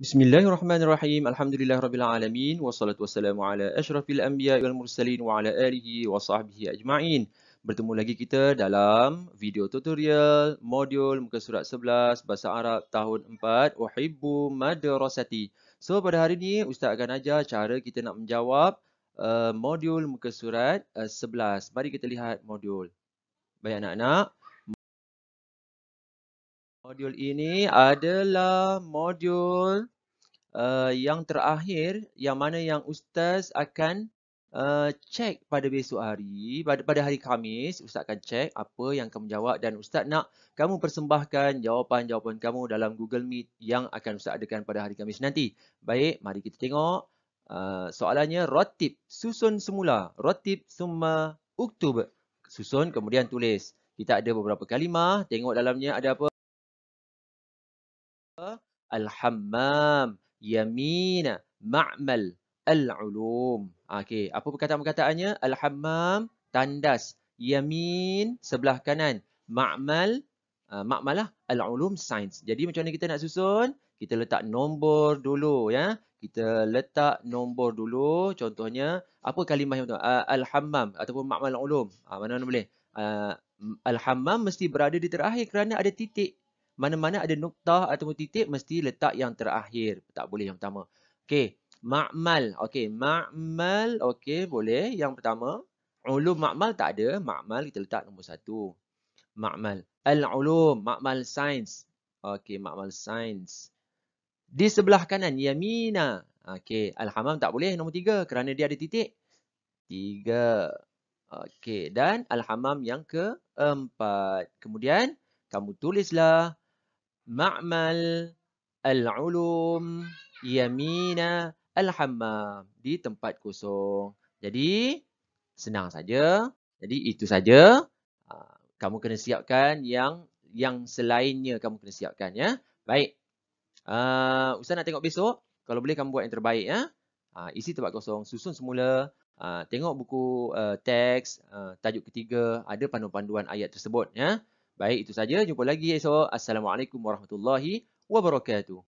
Bismillahirrahmanirrahim. Alhamdulillahirrabbilalamin. Wassalatu wassalamu ala ashrafil anbiya wal mursalin wa ala alihi wa sahbihi ajma'in. Bertemu lagi kita dalam video tutorial modul muka surat 11 Bahasa Arab tahun 4 Uhibbu Madrasati. So pada hari ini Ustaz akan ajar cara kita nak menjawab uh, modul muka surat uh, eh, 11. Mari kita lihat modul. Baik anak-anak. Modul ini adalah modul uh, yang terakhir yang mana yang Ustaz akan uh, eh, cek pada besok hari, pada, pada hari Kamis Ustaz akan cek apa yang kamu jawab dan Ustaz nak kamu persembahkan jawapan-jawapan kamu dalam Google Meet yang akan Ustaz adakan pada hari Kamis nanti. Baik, mari kita tengok uh, soalannya Rotip susun semula. Rotip summa uktub. Susun kemudian tulis. Kita ada beberapa kalimah. Tengok dalamnya ada apa. Al-Hammam Yamina Ma'mal Al-Ulum Okey, apa perkataan-perkataannya? Al-Hammam Tandas Yamin Sebelah kanan Ma'mal uh, ah, Ma'malah Al-Ulum Sains Jadi macam mana kita nak susun? Kita letak nombor dulu ya kita letak nombor dulu contohnya apa kalimah yang tu ah, al hammam ataupun makmal ulum ah, mana mana boleh al hammam mesti berada di terakhir kerana ada titik mana-mana ada nukta atau titik mesti letak yang terakhir tak boleh yang pertama okey ma'mal okey ma'mal okey boleh yang pertama ulum ma'mal tak ada ma'mal kita letak nombor satu. ma'mal al ulum ma'mal sains okey ma'mal sains di sebelah kanan yamina okey al hamam tak boleh nombor tiga. kerana dia ada titik Tiga. okey dan al hamam yang keempat kemudian kamu tulislah ma'mal al-ulum yamina al-hammam di tempat kosong. Jadi senang saja. Jadi itu saja ah, kamu kena siapkan yang yang selainnya kamu kena siapkan ya. Baik. Uh, Ustaz nak tengok besok. Kalau boleh kamu buat yang terbaik ya. Uh, isi tempat kosong, susun semula. Uh, tengok buku uh, teks uh, tajuk ketiga ada panduan-panduan ayat tersebut ya. Baik, itu saja. Jumpa lagi esok. Assalamualaikum warahmatullahi wabarakatuh.